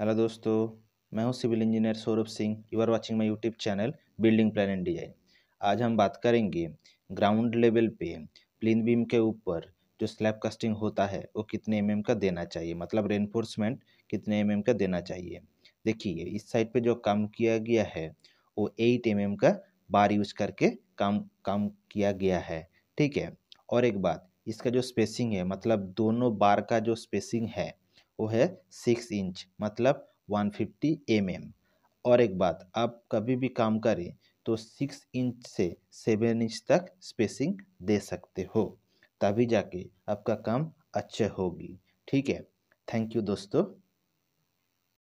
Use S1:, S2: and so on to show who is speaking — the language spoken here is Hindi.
S1: हेलो दोस्तों मैं हूं civil engineer Saurabh Singh you are watching my YouTube channel building plan and design आज हम बात करेंगे ग्राउंड लेवल पे प्लिन बीम के ऊपर जो स्लैब कास्टिंग होता है वो कितने एम का देना चाहिए मतलब रेनफोर्समेंट कितने एम का देना चाहिए देखिए इस साइड पर जो काम किया गया है वो एट एम का बार यूज करके काम काम किया गया है ठीक है और एक बात इसका जो स्पेसिंग है मतलब दोनों बार का जो स्पेसिंग है वो है सिक्स इंच मतलब वन फिफ्टी एम एम और एक बात आप कभी भी काम करें तो सिक्स इंच से सेवन इंच तक स्पेसिंग दे सकते हो तभी जाके आपका काम अच्छे होगी ठीक है थैंक यू दोस्तों